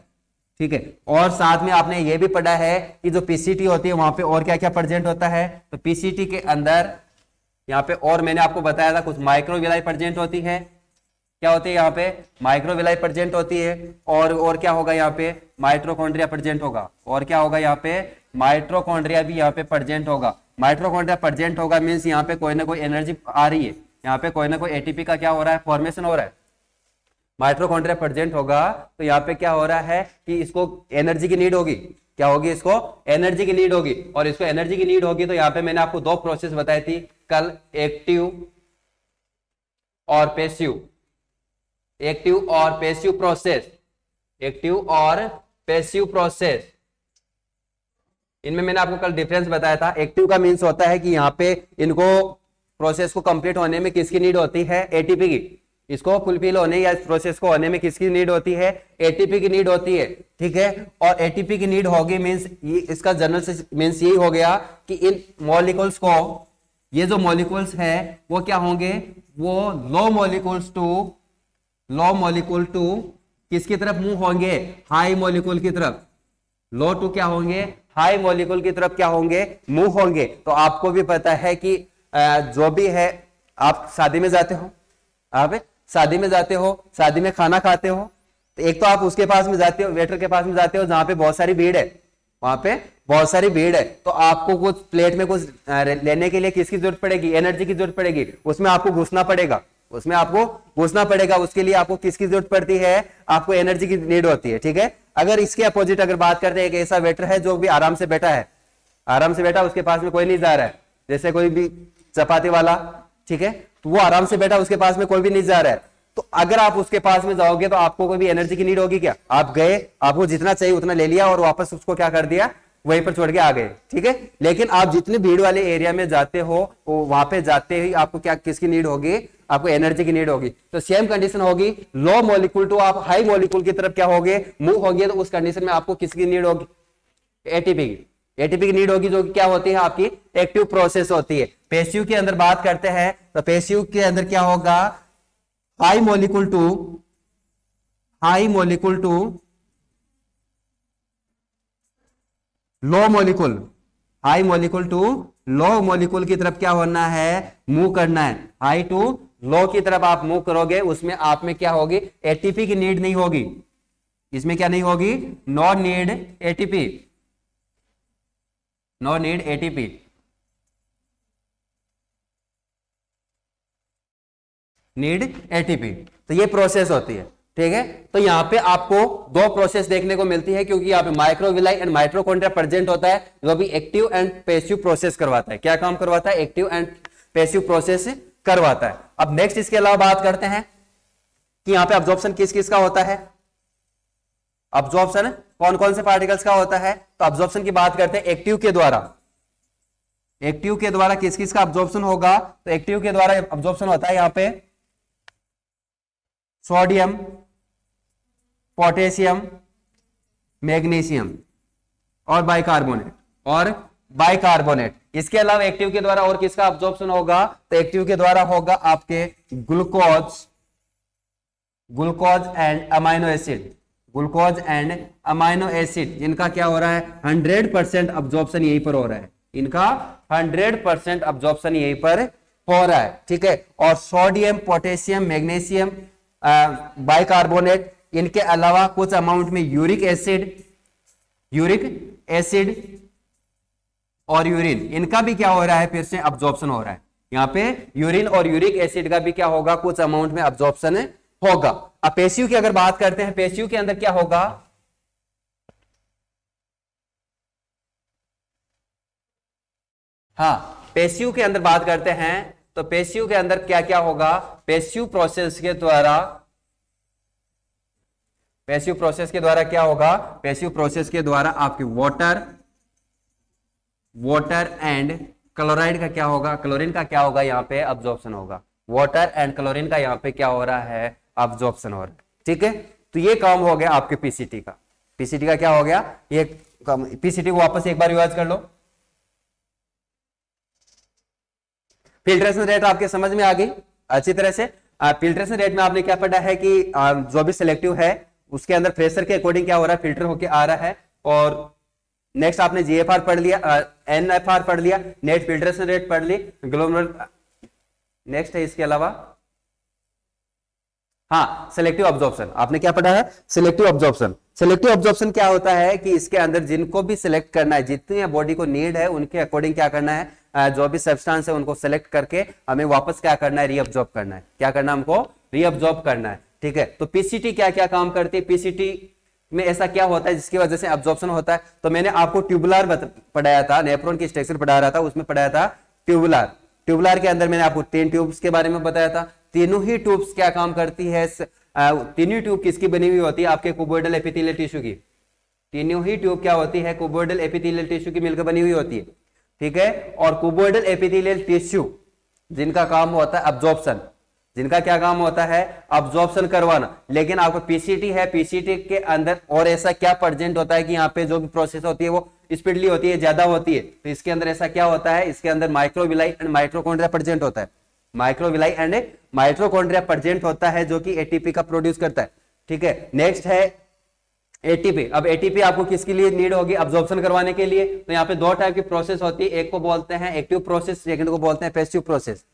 ठीक है और साथ में आपने ये भी पढ़ा है कि जो पीसीटी होती है वहां पे और क्या क्या प्रजेंट होता है तो पीसीटी के अंदर यहाँ पे और मैंने आपको बताया था कुछ माइक्रोविलाई प्रजेंट होती है क्या होती है यहाँ पे माइक्रोविलाई प्रजेंट होती है और और क्या होगा यहाँ पे माइट्रोकॉन्ड्रिया प्रजेंट होगा और क्या होगा यहाँ पे माइट्रोकॉन्ड्रिया भी यहाँ पे प्रजेंट होगा माइट्रोकॉन्ड्रिया प्रजेंट होगा मीन्स यहाँ पे कोई ना कोई एनर्जी आ रही है यहाँ पे कोई ना कोई एटीपी का क्या हो रहा है फॉर्मेशन हो रहा है माइट्रोकॉन्ड्रिया प्रेजेंट होगा तो यहाँ पे क्या हो रहा है कि इसको एनर्जी की नीड होगी क्या होगी इसको एनर्जी की नीड होगी और इसको एनर्जी की नीड होगी तो यहाँ पे मैंने आपको दो प्रोसेस बताई थी कल एक्टिव और पेसिव एक्टिव और पेसिव प्रोसेस एक्टिव और पेसिव प्रोसेस इनमें मैंने आपको कल डिफरेंस बताया था एक्टिव का मीन्स होता है कि यहाँ पे इनको प्रोसेस को कंप्लीट होने में किसकी नीड होती है एटीपी की इसको फुलफिल होने या इस प्रोसेस को होने में किसकी नीड होती है एटीपी की नीड होती है ठीक है और एटीपी की नीड होगी मीन्स इसका जनरल मीन्स यही हो गया कि इन मॉलिकुल्स को ये जो मॉलिकुल्स है वो क्या होंगे वो low molecules to low molecule to किसकी तरफ मुंह होंगे हाई मॉलिकुल की तरफ लो टू क्या होंगे हाई मॉलिकुल की तरफ क्या होंगे मुंह होंगे तो आपको भी पता है कि जो भी है आप शादी में जाते हो आप शादी में जाते हो शादी में खाना खाते हो तो एक तो आप उसके पास में जाते हो वेटर के पास में जाते हो जहाँ पे बहुत सारी भीड़ है वहां पे बहुत सारी भीड़ है तो आपको कुछ प्लेट में कुछ लेने के लिए किसकी जरूरत पड़ेगी एनर्जी की जरूरत पड़ेगी उसमें आपको घुसना पड़ेगा उसमें आपको घुसना पड़ेगा उसके लिए आपको किसकी जरूरत पड़ती है आपको एनर्जी की नीड होती है ठीक है अगर इसके अपोजिट अगर बात करते हैं एक ऐसा वेटर है जो भी आराम से बैठा है आराम से बैठा उसके पास में कोई नहीं जा रहा है जैसे कोई भी चपाती वाला ठीक है तो वो आराम से बैठा उसके पास में कोई भी नहीं जा रहा है तो अगर आप उसके पास में जाओगे तो आपको कोई भी एनर्जी की नीड होगी क्या आप गए आपको जितना चाहिए उतना ले लिया और वापस उसको क्या कर दिया वहीं पर छोड़ के आ गए ठीक है लेकिन आप जितने भीड़ वाले एरिया में जाते हो वहां पे जाते ही आपको क्या किसकी नीड होगी आपको एनर्जी की नीड होगी तो सेम कंडीशन होगी लो मॉलिक्यूल टू आप हाई मॉलिक्यूल की तरफ क्या होगे मूव होगी तो उस कंडीशन में आपको किसकी नीड होगी एटीपी की एटीपी की नीड होगी जो क्या होती है आपकी एक्टिव प्रोसेस होती है पेशियू के अंदर बात करते हैं तो पेशियू के अंदर क्या होगा high molecule to high molecule to low molecule high molecule to low molecule की तरफ क्या होना है मूव करना है हाई टू लो की तरफ आप मूव करोगे उसमें आप में क्या होगी एटीपी की नीड नहीं होगी इसमें क्या नहीं होगी no need ATP no need ATP. Need ATP तो ये प्रोसेस होती है ठीक है तो यहाँ पे आपको दो प्रोसेस देखने को मिलती है क्योंकि यहाँ पे माइक्रोविलाई एंड माइट्रोकॉन्ड्रिया प्रेजेंट होता है जो भी एक्टिव एंड पेसिव प्रोसेस करवाता है क्या काम करवाता है एक्टिव एंड पेसिव प्रोसेस करवाता है अब नेक्स्ट इसके अलावा बात करते हैं कि यहां पे ऑब्जॉर्प्शन किस किस का होता है अब्जॉर्प्शन कौन कौन से पार्टिकल्स का होता है तो अब्जॉर्प्शन की बात करते हैं एक्टिव के द्वारा एक्टिव के द्वारा किस किस का अब्जॉर्प्शन होगा तो एक्टिव के द्वारा अब्जॉर्प्शन होता है यहाँ पे सोडियम पोटेशियम मैग्नीशियम और बाइकार्बोनेट और बाइकार्बोनेट इसके अलावा एक्टिव के द्वारा और किसका अब्जॉर्प्शन होगा तो एक्टिव के द्वारा होगा आपके glucose glucose and amino acid glucose and amino acid जिनका क्या हो रहा है हंड्रेड परसेंट ऑब्जॉर्प्शन यहीं पर हो रहा है इनका हंड्रेड परसेंट ऑब्जॉर्प्शन यहीं पर हो रहा है ठीक है और सोडियम पोटेशियम मैग्नेशियम बाइकार्बोनेट इनके अलावा कुछ अमाउंट में यूरिक एसिड यूरिक एसिड और यूरिन इनका भी क्या हो रहा है फिर से ऑब्जॉर्प्शन हो रहा है यहां पे यूरिन और यूरिक एसिड का भी क्या होगा कुछ अमाउंट में ऑब्जॉर्प्शन होगा अब पेशियों की अगर बात करते हैं पेशियों के अंदर क्या होगा हाँ पेशियों के अंदर बात करते हैं तो पेशियों के अंदर क्या क्या होगा पेशियू प्रोसेस के द्वारा पेशियो प्रोसेस के द्वारा क्या होगा पेशियो प्रोसेस के द्वारा आपके वाटर वाटर एंड क्लोराइड का क्या होगा क्लोरीन का क्या होगा यहां पे अब्जॉर्प्शन होगा वाटर एंड क्लोरीन का यहां पे क्या हो रहा है अब जो ऑप्शन और ठीक है तो ये काम हो गया आपके पीसीटी का पीसीटी का क्या हो गया ये काम पीसीटी को वापस एक बार रिवाइज कर लो फिल्ट्रेशन रेट आपके समझ में आ गई अच्छी तरह से फिल्ट्रेशन रेट में आपने क्या पढ़ा है कि जो भी सिलेक्टिव है उसके अंदर प्रेशर के अकॉर्डिंग क्या हो रहा है फिल्टर होके आ रहा है और नेक्स्ट आपने जीएफआर पढ़ लिया एन एफ आर पढ़ लिया नेट फिल्ट्रेशन रेट पढ़ ली ग्लोबल नेक्स्ट है इसके अलावा हाँ सिलेक्टिव ऑब्जॉर्प्शन आपने क्या पढ़ा है सिलेक्टिव ऑब्जॉर्प्शन सिलेक्टिव ऑब्जॉर्प्शन क्या होता है कि इसके अंदर जिनको भी सिलेक्ट करना है जितनी बॉडी को नीड है उनके अकॉर्डिंग क्या करना है जो भी सब्सटेंस है उनको सिलेक्ट करके हमें वापस क्या करना है रीअब्जॉर्ब करना है क्या करना है हमको रीअब्जॉर्ब करना है ठीक है तो पीसीटी क्या क्या काम करती है पीसीटी में ऐसा क्या होता है जिसकी वजह से ऑब्जॉर्प्शन होता है तो मैंने आपको ट्यूबुलर पढ़ाया था नेफ्रोन की स्ट्रक्चर पढ़ा रहा था उसमें पढ़ाया था ट्यूबुलर ट्यूबुलर के अंदर मैंने आपको तीन ट्यूब्स के बारे में बताया था तीनों ही ट्यूब्स क्या काम करती है तीनों ही ट्यूब किसकी बनी हुई होती है आपके कुबोइडल एपिथेलियल टिश्यू की तीनों ही ट्यूब क्या होती है कुबोर्डल एपिथेलियल टिश्यू की मिलकर बनी हुई होती है ठीक है और कुबोइडल एपिथेलियल टिश्यू जिनका काम होता है अब्जॉर्प्शन जिनका क्या काम होता है अब्जॉर्प्शन करवाना लेकिन आपको पीसीटी है पीसीटी के अंदर और ऐसा क्या प्रजेंट होता है कि यहाँ पे जो भी प्रोसेस होती है वो स्पीडली होती है ज्यादा होती है तो इसके अंदर ऐसा क्या होता है इसके अंदर माइक्रोविलाई एंड माइक्रोकॉन्ड्रिया प्रजेंट होता है माइक्रोविलाई एंड माइट्रोकॉन्ड्रिया प्रजेंट होता है जो कि एटीपी का प्रोड्यूस करता है ठीक है नेक्स्ट है एटीपी अब एटीपी आपको किसके लिए नीड होगी ऑब्जॉर्प्शन करवाने के लिए तो यहाँ पे दो टाइप की प्रोसेस होती है एक को बोलते हैं एक्टिव प्रोसेस सेकंड को बोलते हैं passive process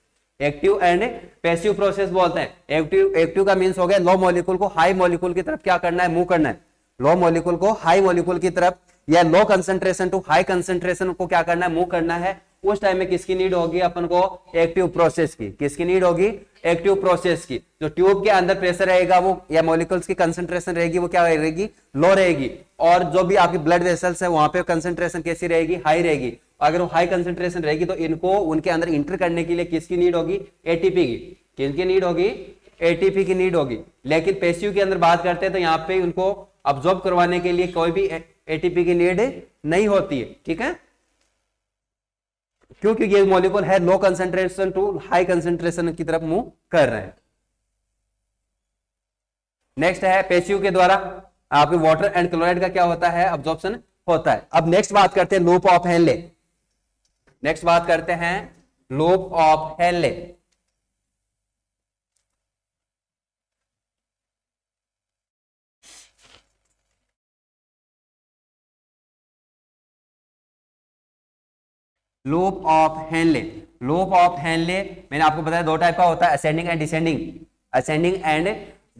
active and passive process बोलते हैं एक्टिव एक्टिव का मीन्स हो गया लो मॉलिक्यूल को हाई मॉलिक्यूल की तरफ क्या करना है मूव करना है लो मॉलिक्यूल को हाई मॉलिक्यूल की तरफ या low concentration to high concentration को क्या करना है मूव करना है उस टाइम में किसकी नीड होगी अपन को एक्टिव प्रोसेस की किसकी नीड होगी एक्टिव प्रोसेस की जो ट्यूब के अंदर प्रेशर रहेगा वो या मोलिकल्स की कंसेंट्रेशन रहेगी वो क्या रहेगी लो रहेगी और जो भी आपकी ब्लड वेसल्स है वहां पे कंसेंट्रेशन कैसी रहेगी हाई रहेगी अगर वो हाई कंसेंट्रेशन रहेगी तो इनको उनके अंदर इंटर करने के लिए किसकी नीड होगी एटीपी की किसकी नीड होगी एटीपी की नीड होगी लेकिन पेशियों के अंदर बात करते हैं तो यहाँ पे उनको ऑब्जॉर्व करवाने के लिए कोई भी एटीपी की नीड नहीं होती है ठीक है क्योंकि ये मॉलिक्यूल है low concentration to high concentration की तरफ मूव कर रहे हैं नेक्स्ट है पेशियों के द्वारा आपके वाटर एंड क्लोराइड का क्या होता है ऑब्जॉर्प्शन होता है अब नेक्स्ट बात करते हैं लोप ऑफ हेनले नेक्स्ट बात करते हैं loop of Henle loop of Henle loop of Henle मैंने आपको बताया दो टाइप का होता है ascending and descending ascending and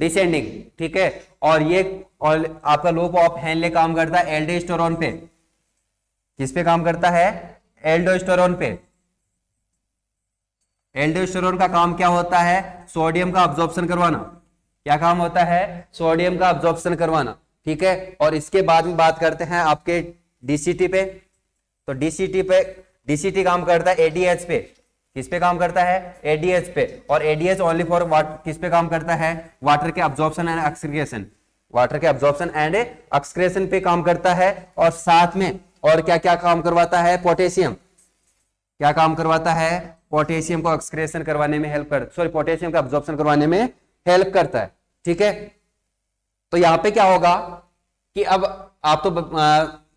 descending ठीक है और ये और आपका लूप ऑफ हैंडले काम करता है एल्डोस्टेरोन पे किस पे काम करता है एल्डोस्टेरोन पे एल्डोस्टेरोन का काम क्या होता है सोडियम का ऑब्जॉर्प्शन करवाना क्या काम होता है सोडियम का ऑब्जॉर्प्शन करवाना ठीक है और इसके बाद में बात करते हैं आपके डीसीटी पे तो डीसीटी पे डीसीटी काम करता है एडीएच पे किस पे काम करता है एडीएच पे और एडीएच ओनली फॉर वाटर किस पे काम करता है वाटर के अब्जॉर्प्शन एंड एक्सक्रिएशन वाटर के अब्जॉर्प्शन एंड एक्सक्रिएशन पे काम करता है और साथ में और क्या क्या काम करवाता है पोटेशियम क्या काम करवाता है पोटेशियम को एक्सक्रिएशन करवाने में हेल्प कर सॉरी पोटेशियम का अब्जॉर्प्शन करवाने में हेल्प करता है ठीक है तो यहां पे क्या होगा कि अब आप तो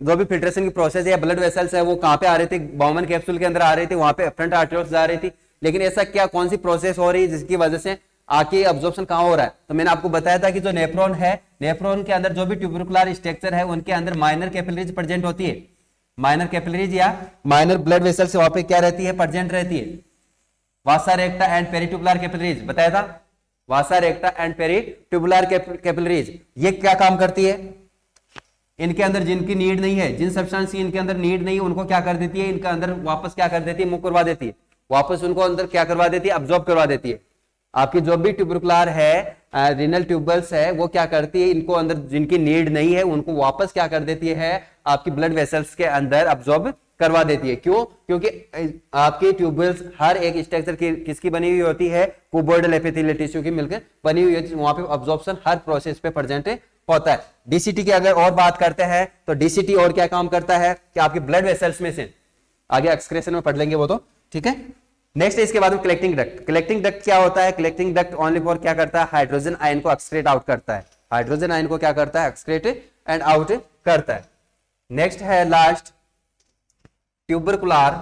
जो भी फिल्ट्रेशन की प्रोसेस है ब्लड वेसल्स है वो कहाँ पे आ रहे थे बॉमन कैप्सूल के अंदर आ रहे थे वहां पे फ्रंट आर्टियोल्स जा रही थी लेकिन ऐसा क्या कौन सी प्रोसेस हो रही है जिसकी वजह से आके ऑब्जॉर्प्शन कहाँ हो रहा है तो मैंने आपको बताया था कि जो नेफ्रॉन है नेफ्रॉन के अंदर जो भी ट्यूबरकुलर स्ट्रक्चर है उनके अंदर माइनर कैपिलरीज प्रेजेंट होती है माइनर कैपिलरीज या माइनर ब्लड वेसल्स वहां पे क्या रहती है प्रेजेंट रहती है vasa recta and peritubular capillaries बताया था vasa recta and peritubular capillaries ये क्या काम करती है इनके अंदर जिनकी नीड नहीं है जिन सब्सटेंस की इनके अंदर नीड नहीं है उनको क्या कर देती है इनके अंदर वापस क्या कर देती है मुंह करवा देती है वापस उनको अंदर क्या करवा देती है ऑब्जॉर्व करवा देती है आपकी जो भी ट्यूबरकुलर है रिनल ट्यूबल्स है वो क्या करती है इनको अंदर जिनकी नीड नहीं है उनको वापस क्या कर देती है आपकी ब्लड वेसल्स के अंदर ऑब्जॉर्ब करवा देती है क्यों क्योंकि आपके ट्यूबल्स हर एक स्ट्रक्चर की किसकी बनी हुई होती है कुबोर्डल एपिथिलियल टिश्यू की मिलकर बनी हुई होती है वहां पे ऑब्जॉर्प्शन हर प्रोसेस पे प्रेजेंट होता है डीसीटी की अगर और बात करते हैं तो डीसीटी और क्या काम करता है कि आपके ब्लड वेसल्स में से आगे एक्सक्रेशन में पढ़ लेंगे वो तो ठीक है नेक्स्ट इसके बाद में कलेक्टिंग डक्ट कलेक्टिंग डक्ट क्या होता है कलेक्टिंग डक्ट ओनली फॉर क्या करता है हाइड्रोजन आयन को एक्सक्रेट आउट करता है हाइड्रोजन आयन को क्या करता है एक्सक्रेट एंड आउट करता है नेक्स्ट है last tubercular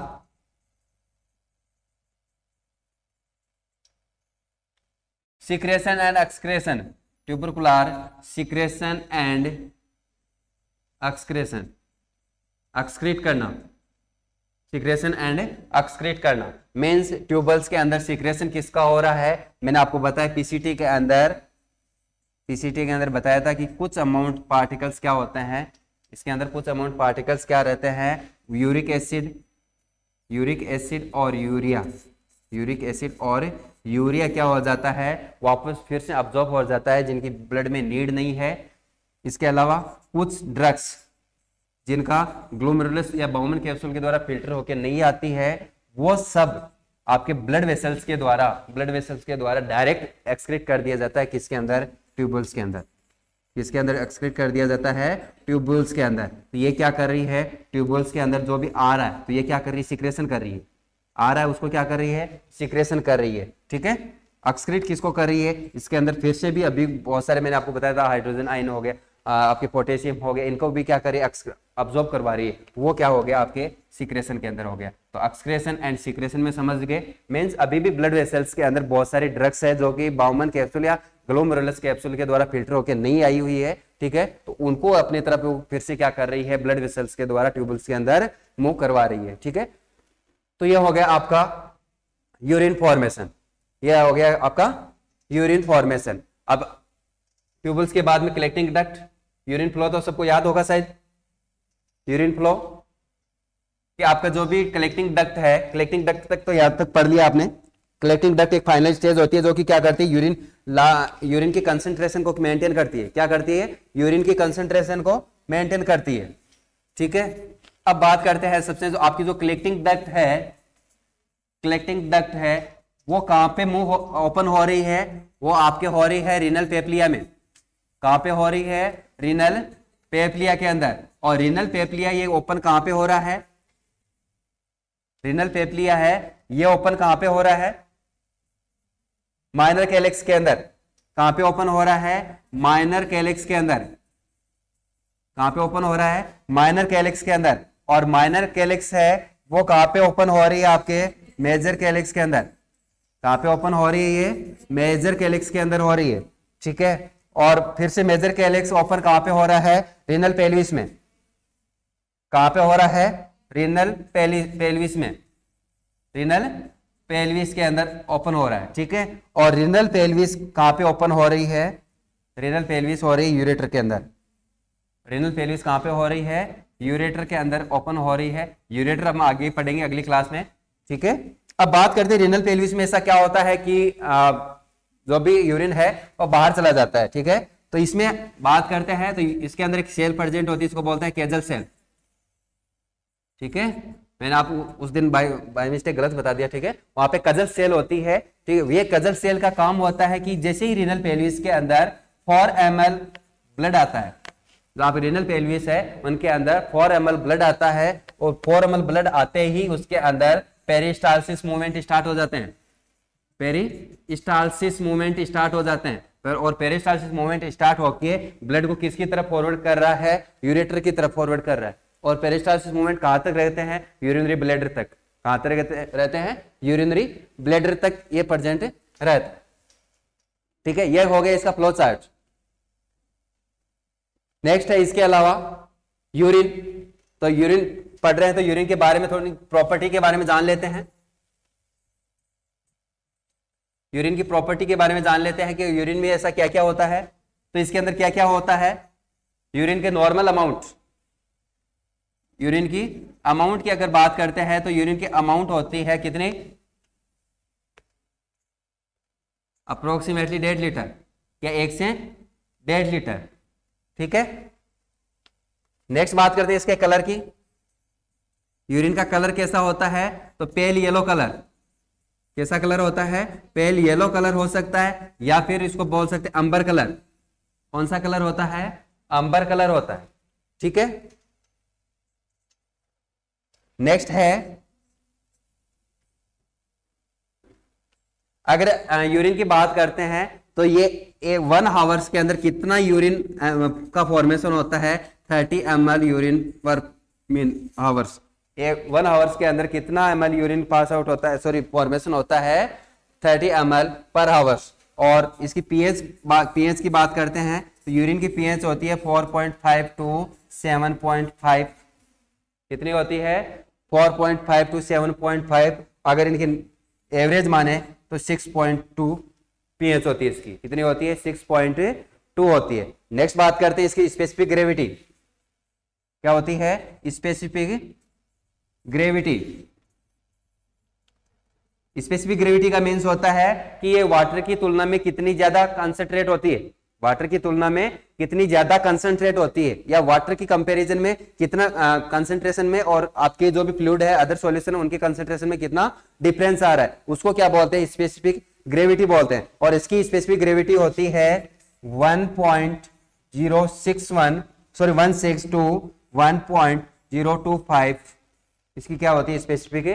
secretion and excretion tubercular secretion and excretion excrete करना सिक्रेशन एंड एक्सक्रीट करना मीन्स ट्यूबल्स के अंदर सिक्रेशन किसका हो रहा है मैंने आपको बताया पीसीटी के अंदर पीसीटी के अंदर बताया था कि कुछ अमाउंट पार्टिकल्स क्या होते हैं इसके अंदर कुछ अमाउंट पार्टिकल्स क्या रहते हैं यूरिक एसिड यूरिक एसिड और यूरिया यूरिक एसिड और यूरिया क्या हो जाता है वापस फिर से ऑब्जॉर्ब हो जाता है जिनकी ब्लड में नीड नहीं है इसके अलावा कुछ ड्रग्स जिनका ग्लोमेरुलस या बाउमन कैप्सूल के द्वारा फिल्टर होकर नहीं आती है वो सब आपके ब्लड वेसल्स के द्वारा ब्लड वेसल्स के द्वारा डायरेक्ट एक्सक्रीट कर दिया जाता है किसके अंदर ट्यूबल्स के अंदर किसके अंदर एक्सक्रीट कर दिया जाता है ट्यूबल्स के अंदर तो ये क्या कर रही है ट्यूबल्स के अंदर जो भी आ रहा है तो ये क्या कर रही है सिक्रेशन कर रही है आ रहा है उसको क्या कर रही है सिक्रेशन कर रही है ठीक है अक्सक्रीट किसको कर रही है इसके अंदर फिर से भी अभी बहुत सारे मैंने आपको बताया था हाइड्रोजन आयन हो गया आपके पोटेशियम हो गया इनको भी क्या करे अब्जॉर्ब करवा रही है वो क्या हो गया आपके सिक्रेशन के अंदर हो गया तो एक्सक्रेशन एंड सिक्रेशन में समझ गए मीन्स अभी भी ब्लड वेसल्स के अंदर बहुत सारे ड्रग्स है जो कि बाउमन कैप्सूल या ग्लोमोरलस कैप्सूल के द्वारा फिल्टर होकर नहीं आई हुई है ठीक है तो उनको अपनी तरफ फिर से क्या कर रही है ब्लड वेसल्स के द्वारा ट्यूबल्स के अंदर मूव करवा रही है ठीक है तो ये हो गया आपका यूरिन फॉर्मेशन ये हो गया आपका यूरिन फॉर्मेशन अब ट्यूबल्स के बाद में कलेक्टिंग डक्ट यूरिन फ्लो तो सबको याद होगा शायद यूरिन फ्लो कि आपका जो भी कलेक्टिंग डक्ट है कलेक्टिंग डक्ट तक तो याद तक पढ़ लिया आपने कलेक्टिंग डक्ट एक फाइनल स्टेज होती है जो कि क्या करती है यूरिन ला यूरिन की कंसेंट्रेशन को मेंटेन करती है क्या करती है यूरिन की कंसेंट्रेशन को मेंटेन करती है ठीक है अब बात करते हैं सबसे जो आपकी जो कलेक्टिंग डक्ट है कलेक्टिंग डक्ट है वो कहां पे मुंह ओपन हो रही है वो आपके हो रही है रिनल पेपलिया में कहां पे हो रही है रिनल पेपलिया के अंदर और रिनल पेपलिया ये ओपन कहां पे हो रहा है रिनल पेपलिया है ये ओपन कहां पे हो रहा है माइनर कैलेक्स के अंदर कहां पे ओपन हो रहा है माइनर कैलेक्स के अंदर कहां पे ओपन हो रहा है माइनर कैलेक्स के अंदर और माइनर कैलिक्स है वो कहाँ पे ओपन हो रही है आपके मेजर कैलिक्स के अंदर कहाँ पे ओपन हो रही है ये मेजर कैलिक्स के अंदर हो रही है ठीक है और फिर से मेजर कैलिक्स ओपन कहाँ पे हो रहा है रिनल पेलविस में कहाँ पे हो रहा है रिनल पेलविस में रिनल पेलविस के अंदर ओपन हो रहा है ठीक है और रिनल पेलविस कहाँ पे ओपन हो रही है रिनल पेलविस हो रही है यूरेटर के अंदर रिनल पेलविस कहाँ पे हो रही है यूरेटर के अंदर ओपन हो रही है यूरेटर हम आगे पढ़ेंगे अगली क्लास में ठीक है अब बात करते हैं रिनल पेल्विस में ऐसा क्या होता है कि आ, जो भी यूरिन है वो बाहर चला जाता है ठीक है तो इसमें बात करते हैं तो इसके अंदर एक सेल प्रेजेंट होती है इसको बोलते हैं केजल सेल ठीक है मैंने आप उस दिन बाय बाय मिस्टेक गलत बता दिया ठीक है वहां पे कजल सेल होती है ठीक है ये कजल सेल का काम होता है कि जैसे ही रिनल पेल्विस के अंदर फोर एम ब्लड आता है जो आप रेनल पेल्विस है उनके अंदर फोर एम ब्लड आता है और फोर एम ब्लड आते ही उसके अंदर पेरिस्टालसिस मूवमेंट स्टार्ट हो जाते हैं पेरिस्टालसिस मूवमेंट स्टार्ट हो जाते हैं और पेरिस्टालसिस मूवमेंट स्टार्ट होके ब्लड को किसकी तरफ फॉरवर्ड कर रहा है यूरेटर की तरफ फॉरवर्ड कर रहा है और पेरिस्टालसिस मूवमेंट कहां तक रहते हैं यूरिनरी ब्लेडर तक कहां तक रहते हैं यूरिनरी ब्लेडर तक ये प्रेजेंट रहता है ठीक है ये हो गया इसका फ्लो चार्ट नेक्स्ट है इसके अलावा यूरिन तो यूरिन पढ़ रहे हैं तो यूरिन के बारे में थोड़ी प्रॉपर्टी के बारे में जान लेते हैं यूरिन की प्रॉपर्टी के बारे में जान लेते हैं कि यूरिन में ऐसा क्या क्या होता है तो इसके अंदर क्या क्या होता है यूरिन के नॉर्मल अमाउंट यूरिन की अमाउंट की अगर बात करते हैं तो यूरिन की अमाउंट होती है कितनी अप्रोक्सीमेटली डेढ़ लीटर या एक से डेढ़ लीटर ठीक है नेक्स्ट बात करते हैं इसके कलर की यूरिन का कलर कैसा होता है तो पेल येलो कलर कैसा कलर होता है पेल येलो कलर हो सकता है या फिर इसको बोल सकते हैं अंबर कलर कौन सा कलर होता है अंबर कलर होता है ठीक है नेक्स्ट है अगर यूरिन की बात करते हैं तो ये वन हावर्स के अंदर कितना यूरिन का फॉर्मेशन होता है thirty M L urine per mean hours one hours के अंदर कितना M L urine pass out होता है सॉरी फॉर्मेशन होता है thirty M L per hours और इसकी पीएच पीएच की बात करते हैं तो यूरिन की पीएच होती है four point five to seven point five कितनी होती है four point five to seven point five अगर इनकी एवरेज माने तो सिक्स पॉइंट टू पीएच होती है इसकी कितनी होती है सिक्स पॉइंट टू होती है नेक्स्ट बात करते हैं इसकी स्पेसिफिक ग्रेविटी क्या होती है स्पेसिफिक ग्रेविटी स्पेसिफिक ग्रेविटी का मीन्स होता है कि ये वाटर की तुलना में कितनी ज्यादा कंसेंट्रेट होती है वाटर की तुलना में कितनी ज्यादा कंसेंट्रेट होती है या वाटर की कंपैरिजन में कितना कंसेंट्रेशन में और आपके जो भी फ्लूड है अदर सॉल्यूशन उनके कंसेंट्रेशन में कितना डिफरेंस आ रहा है उसको क्या बोलते हैं स्पेसिफिक ग्रेविटी बोलते हैं और इसकी स्पेसिफिक ग्रेविटी होती है 1.061 सॉरी 162 1.025 इसकी क्या होती है स्पेसिफिक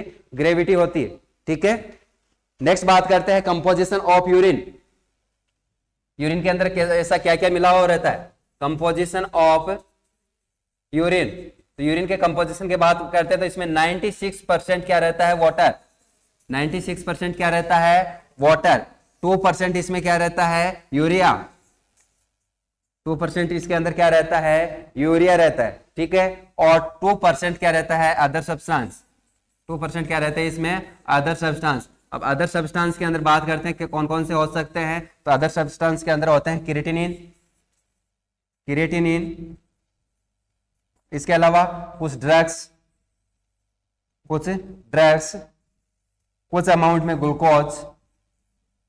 ग्रेविटी होती है ठीक है नेक्स्ट बात करते हैं कंपोजिशन ऑफ यूरिन यूरिन के अंदर ऐसा क्या क्या मिला हुआ रहता है कंपोजिशन ऑफ यूरिन तो यूरिन के कंपोजिशन के बात करते हैं तो इसमें 96 परसेंट क्या रहता है वाटर 96 परसेंट क्या रहता है वाटर टू परसेंट इसमें क्या रहता है यूरिया टू परसेंट इसके अंदर क्या रहता है यूरिया रहता है ठीक है और टू परसेंट क्या रहता है अदर सब्सटेंस टू परसेंट क्या रहता है इसमें अदर सब्सटेंस अब अदर सब्सटेंस के अंदर बात करते हैं कि कौन कौन से हो सकते हैं तो अदर सब्सटेंस के अंदर होते हैं किरेटिनिन किरेटिनिन इसके अलावा कुछ ड्रग्स कुछ ड्रग्स कुछ अमाउंट में ग्लूकोज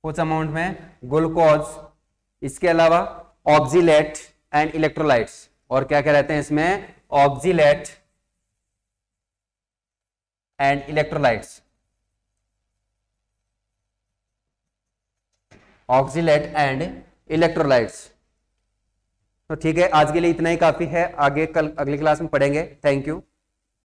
कुछ अमाउंट में ग्लूकोज इसके अलावा ऑक्जिलेट एंड इलेक्ट्रोलाइट्स और क्या क्या रहते हैं इसमें oxalate and electrolytes oxalate and electrolytes तो ठीक है आज के लिए इतना ही काफी है आगे कल अगली क्लास में पढ़ेंगे थैंक यू